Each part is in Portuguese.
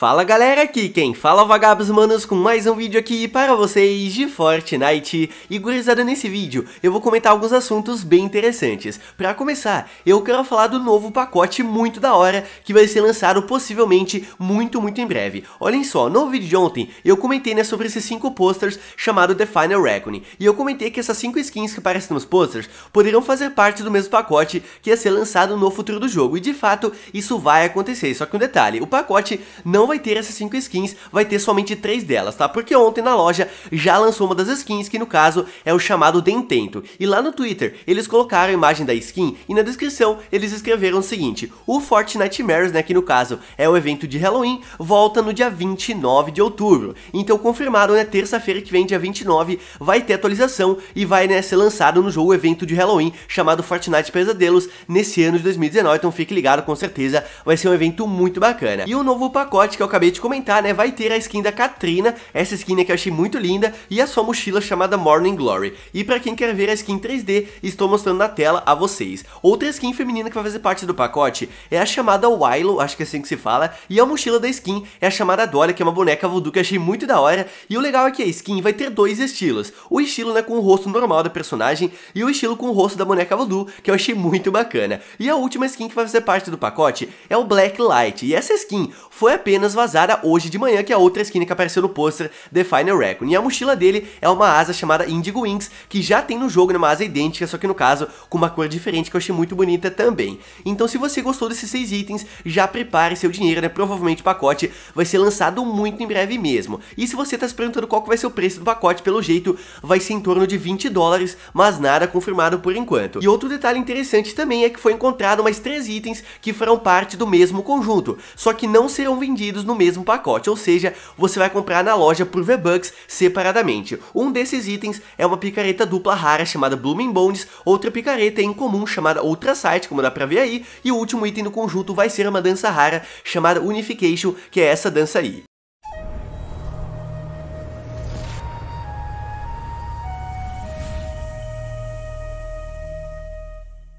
Fala galera, aqui quem fala é vagabos manos com mais um vídeo aqui para vocês de Fortnite E gurizada, nesse vídeo eu vou comentar alguns assuntos bem interessantes Para começar, eu quero falar do novo pacote muito da hora que vai ser lançado possivelmente muito muito em breve Olhem só, no vídeo de ontem eu comentei né, sobre esses 5 posters chamado The Final Reckoning E eu comentei que essas 5 skins que aparecem nos posters poderiam fazer parte do mesmo pacote que ia ser lançado no futuro do jogo E de fato isso vai acontecer, só que um detalhe, o pacote não vai ter essas 5 skins, vai ter somente 3 delas, tá? Porque ontem na loja já lançou uma das skins, que no caso é o chamado Dentento. E lá no Twitter, eles colocaram a imagem da skin e na descrição eles escreveram o seguinte, o Fortnite Mares, né, que no caso é o evento de Halloween, volta no dia 29 de outubro. Então confirmaram, né, terça-feira que vem, dia 29, vai ter atualização e vai, né, ser lançado no jogo o evento de Halloween chamado Fortnite Pesadelos nesse ano de 2019, então fique ligado, com certeza vai ser um evento muito bacana. E o novo pacote que eu acabei de comentar, né, vai ter a skin da Katrina, essa skin que eu achei muito linda, e a sua mochila chamada Morning Glory. E pra quem quer ver a skin 3D, estou mostrando na tela a vocês. Outra skin feminina que vai fazer parte do pacote é a chamada Wilo, acho que é assim que se fala, e a mochila da skin é a chamada Dolly, que é uma boneca voodoo que eu achei muito da hora, e o legal é que a skin vai ter dois estilos, o estilo né, com o rosto normal da personagem e o estilo com o rosto da boneca voodoo, que eu achei muito bacana. E a última skin que vai fazer parte do pacote é o Black Light, e essa skin foi apenas apenas vazara hoje de manhã, que é a outra skin que apareceu no pôster The Final Recon. E a mochila dele é uma asa chamada Indigo Wings, que já tem no jogo, uma asa idêntica, só que no caso com uma cor diferente, que eu achei muito bonita também. Então se você gostou desses seis itens, já prepare seu dinheiro, né? Provavelmente o pacote vai ser lançado muito em breve mesmo. E se você está se perguntando qual que vai ser o preço do pacote, pelo jeito vai ser em torno de 20 dólares, mas nada confirmado por enquanto. E outro detalhe interessante também é que foi encontrado mais três itens que farão parte do mesmo conjunto, só que não serão vendidos no mesmo pacote, ou seja, você vai comprar na loja por V-Bucks separadamente. Um desses itens é uma picareta dupla rara chamada Blooming Bones, outra picareta em comum chamada outra Sight, como dá pra ver aí, e o último item do conjunto vai ser uma dança rara chamada Unification, que é essa dança aí.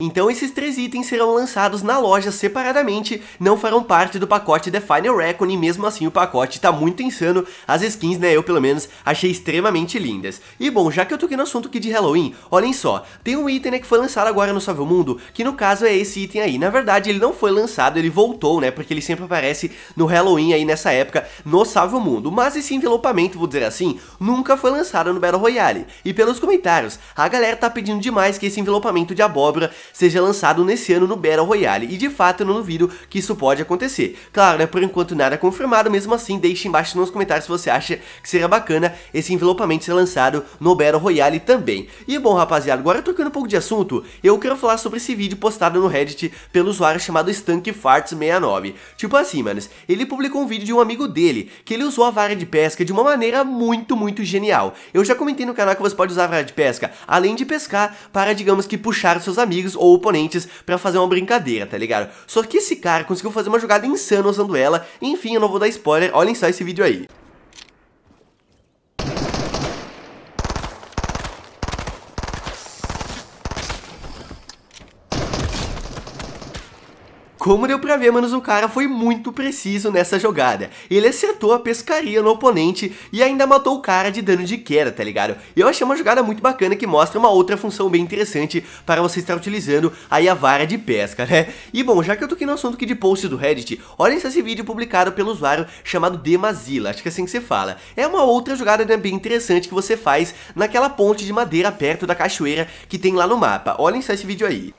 Então esses três itens serão lançados na loja separadamente, não farão parte do pacote The Final Reckoning, mesmo assim o pacote tá muito insano, as skins, né, eu pelo menos achei extremamente lindas. E bom, já que eu aqui no assunto aqui de Halloween, olhem só, tem um item né, que foi lançado agora no Salve o Mundo, que no caso é esse item aí, na verdade ele não foi lançado, ele voltou, né, porque ele sempre aparece no Halloween aí nessa época, no Salve o Mundo, mas esse envelopamento, vou dizer assim, nunca foi lançado no Battle Royale. E pelos comentários, a galera tá pedindo demais que esse envelopamento de abóbora seja lançado nesse ano no Battle Royale, e de fato eu não duvido que isso pode acontecer. Claro, né, por enquanto nada confirmado, mesmo assim deixe embaixo nos comentários se você acha que seria bacana esse envelopamento ser lançado no Battle Royale também. E bom rapaziada, agora trocando um pouco de assunto, eu quero falar sobre esse vídeo postado no Reddit pelo usuário chamado StunkFarts69. Tipo assim, manos, ele publicou um vídeo de um amigo dele, que ele usou a vara de pesca de uma maneira muito, muito genial. Eu já comentei no canal que você pode usar a vara de pesca, além de pescar, para, digamos que, puxar os seus amigos ou oponentes para fazer uma brincadeira, tá ligado? Só que esse cara conseguiu fazer uma jogada insana usando ela, enfim, eu não vou dar spoiler, olhem só esse vídeo aí. Como deu pra ver, manos, o cara foi muito preciso nessa jogada. Ele acertou a pescaria no oponente e ainda matou o cara de dano de queda, tá ligado? Eu achei uma jogada muito bacana que mostra uma outra função bem interessante para você estar utilizando aí a vara de pesca, né? E bom, já que eu tô aqui no assunto aqui de post do Reddit, olhem esse vídeo publicado pelo usuário chamado Demazila, acho que é assim que você fala. É uma outra jogada né, bem interessante que você faz naquela ponte de madeira perto da cachoeira que tem lá no mapa. Olhem só esse vídeo aí.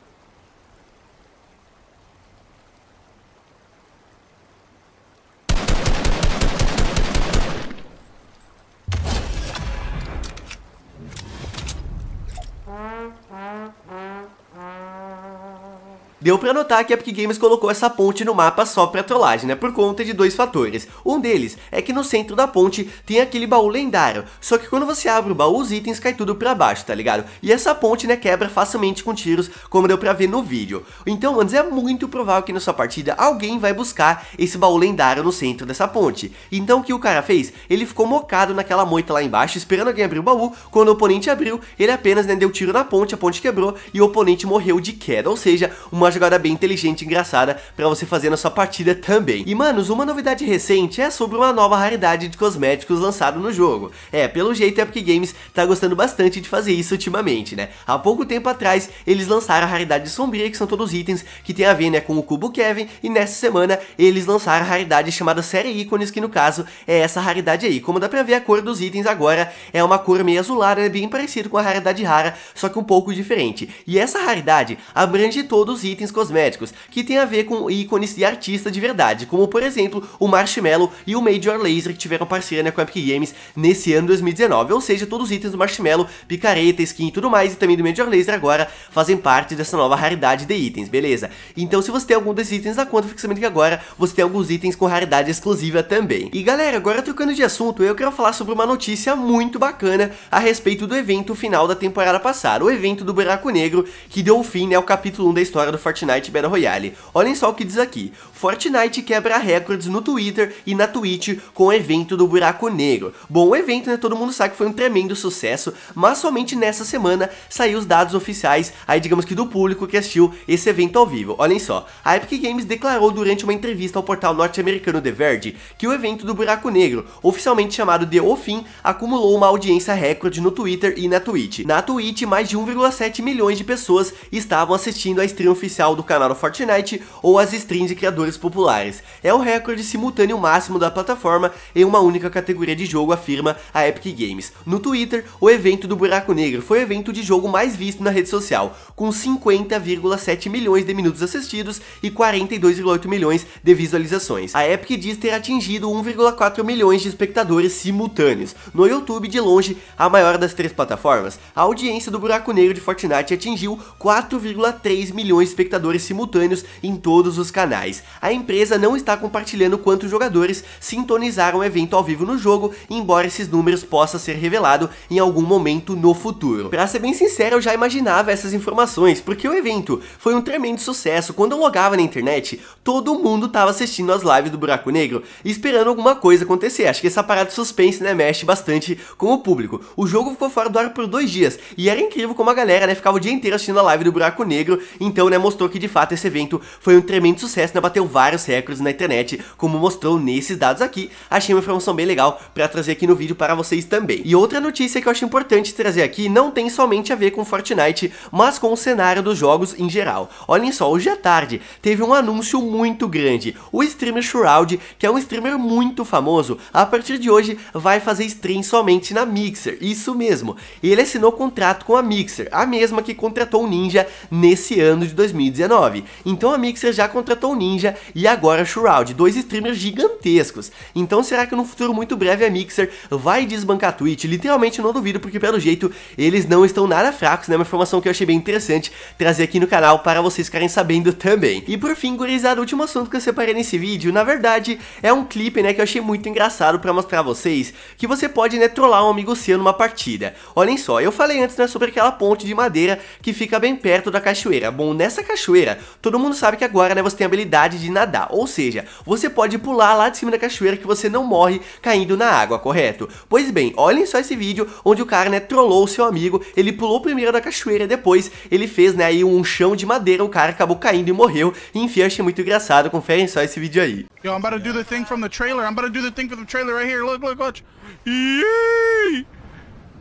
Deu pra notar que a Epic Games colocou essa ponte no mapa só pra trollagem, né? Por conta de dois fatores. Um deles é que no centro da ponte tem aquele baú lendário, só que quando você abre o baú, os itens caem tudo pra baixo, tá ligado? E essa ponte, né, quebra facilmente com tiros, como deu pra ver no vídeo. Então, antes é muito provável que na sua partida alguém vai buscar esse baú lendário no centro dessa ponte. Então, o que o cara fez? Ele ficou mocado naquela moita lá embaixo, esperando alguém abrir o baú. Quando o oponente abriu, ele apenas né, deu tiro na ponte, a ponte quebrou e o oponente morreu de queda, ou seja, uma jogada bem inteligente e engraçada pra você fazer na sua partida também. E manos, uma novidade recente é sobre uma nova raridade de cosméticos lançado no jogo. É, pelo jeito a Epic Games tá gostando bastante de fazer isso ultimamente, né? Há pouco tempo atrás, eles lançaram a raridade sombria, que são todos itens que tem a ver, né, com o cubo Kevin, e nessa semana eles lançaram a raridade chamada série ícones, que no caso é essa raridade aí. Como dá pra ver, a cor dos itens agora é uma cor meio azulada, é bem parecido com a raridade rara, só que um pouco diferente. E essa raridade abrange todos os itens itens cosméticos, que tem a ver com ícones de artistas de verdade, como por exemplo o Marshmallow e o Major Laser que tiveram parceria né, com Epic Games nesse ano 2019, ou seja, todos os itens do Marshmallow, picareta, skin e tudo mais, e também do Major Laser agora fazem parte dessa nova raridade de itens, beleza? Então se você tem algum desses itens na conta, fica sabendo que agora você tem alguns itens com raridade exclusiva também. E galera, agora trocando de assunto, eu quero falar sobre uma notícia muito bacana a respeito do evento final da temporada passada, o evento do Buraco Negro, que deu fim né, ao capítulo 1 da história do Fortnite Fortnite Battle Royale. Olhem só o que diz aqui. Fortnite quebra recordes no Twitter e na Twitch com o evento do Buraco Negro. Bom, o evento, né, todo mundo sabe que foi um tremendo sucesso, mas somente nessa semana saiu os dados oficiais, aí digamos que do público que assistiu esse evento ao vivo. Olhem só, a Epic Games declarou durante uma entrevista ao portal norte-americano The Verge que o evento do Buraco Negro, oficialmente chamado de O Fim, acumulou uma audiência recorde no Twitter e na Twitch. Na Twitch, mais de 1,7 milhões de pessoas estavam assistindo a stream oficial oficial do canal Fortnite ou as streams de criadores populares. É o recorde simultâneo máximo da plataforma em uma única categoria de jogo, afirma a Epic Games. No Twitter, o evento do Buraco Negro foi o evento de jogo mais visto na rede social, com 50,7 milhões de minutos assistidos e 42,8 milhões de visualizações. A Epic diz ter atingido 1,4 milhões de espectadores simultâneos. No YouTube, de longe, a maior das três plataformas, a audiência do Buraco Negro de Fortnite atingiu 4,3 milhões de espectadores simultâneos em todos os canais. A empresa não está compartilhando quantos jogadores sintonizaram o evento ao vivo no jogo, embora esses números possa ser revelado em algum momento no futuro. Pra ser bem sincero, eu já imaginava essas informações, porque o evento foi um tremendo sucesso. Quando eu logava na internet, todo mundo tava assistindo as lives do Buraco Negro, esperando alguma coisa acontecer. Acho que essa parada de suspense, né, mexe bastante com o público. O jogo ficou fora do ar por dois dias, e era incrível como a galera, né, ficava o dia inteiro assistindo a live do Buraco Negro, então, né, mostrando mostrou que de fato esse evento foi um tremendo sucesso, né? bateu vários recordes na internet, como mostrou nesses dados aqui. Achei uma informação bem legal para trazer aqui no vídeo para vocês também. E outra notícia que eu acho importante trazer aqui não tem somente a ver com Fortnite, mas com o cenário dos jogos em geral. Olhem só, hoje à tarde teve um anúncio muito grande. O streamer Shroud, que é um streamer muito famoso, a partir de hoje vai fazer stream somente na Mixer. Isso mesmo. Ele assinou contrato com a Mixer, a mesma que contratou o Ninja nesse ano de 2020. 2019. Então a Mixer já contratou Ninja e agora Shroud, dois streamers gigantescos. Então será que no futuro muito breve a Mixer vai desbancar a Twitch? Literalmente não duvido, porque pelo jeito eles não estão nada fracos, né? Uma informação que eu achei bem interessante trazer aqui no canal para vocês ficarem sabendo também. E por fim, gurizada, o último assunto que eu separei nesse vídeo, na verdade, é um clipe, né, que eu achei muito engraçado para mostrar a vocês, que você pode, né, trollar um amigo seu numa partida. Olhem só, eu falei antes, né, sobre aquela ponte de madeira que fica bem perto da cachoeira. Bom, nessa cachoeira, todo mundo sabe que agora né, você tem a habilidade de nadar, ou seja, você pode pular lá de cima da cachoeira que você não morre caindo na água, correto? Pois bem, olhem só esse vídeo onde o cara né, trollou o seu amigo, ele pulou primeiro da cachoeira, depois ele fez né, aí um chão de madeira, o cara acabou caindo e morreu, e enfim, eu achei muito engraçado, conferem só esse vídeo aí. Yo, I'm about to do the thing from the trailer, I'm about to do the thing from the trailer right here, look, look, watch. Yee!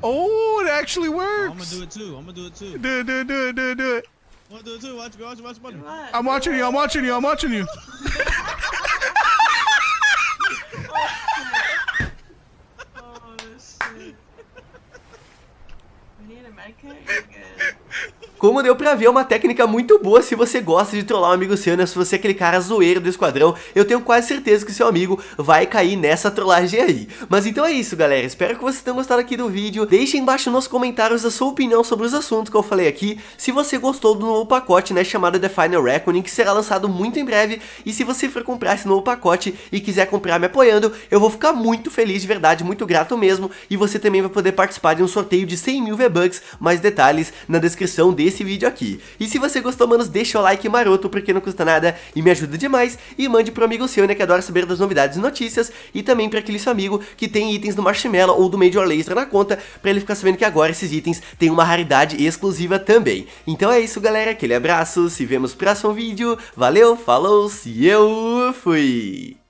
Oh, it actually works. I'm gonna do it too. I'm gonna do it too. Do it, do it, do it, do it, do it. Watch me. Watch me. Watch me. I'm watching you. I'm watching you. I'm watching you. oh, shit. We need a med Como deu pra ver, é uma técnica muito boa se você gosta de trollar um amigo seu, né? Se você é aquele cara zoeiro do esquadrão, eu tenho quase certeza que seu amigo vai cair nessa trollagem aí. Mas então é isso, galera. Espero que vocês tenham gostado aqui do vídeo. Deixe embaixo nos comentários a sua opinião sobre os assuntos que eu falei aqui. Se você gostou do novo pacote, né? Chamado The Final Reckoning, que será lançado muito em breve. E se você for comprar esse novo pacote e quiser comprar me apoiando, eu vou ficar muito feliz, de verdade, muito grato mesmo. E você também vai poder participar de um sorteio de 100 mil V-Bucks. Mais detalhes na descrição desse esse vídeo aqui. E se você gostou, manos, deixa o like maroto, porque não custa nada e me ajuda demais. E mande pro amigo seu, né, que adora saber das novidades e notícias. E também para aquele seu amigo que tem itens do Marshmallow ou do Major Laser na conta, para ele ficar sabendo que agora esses itens têm uma raridade exclusiva também. Então é isso, galera. Aquele abraço, se vemos no próximo vídeo. Valeu, falou, se eu fui!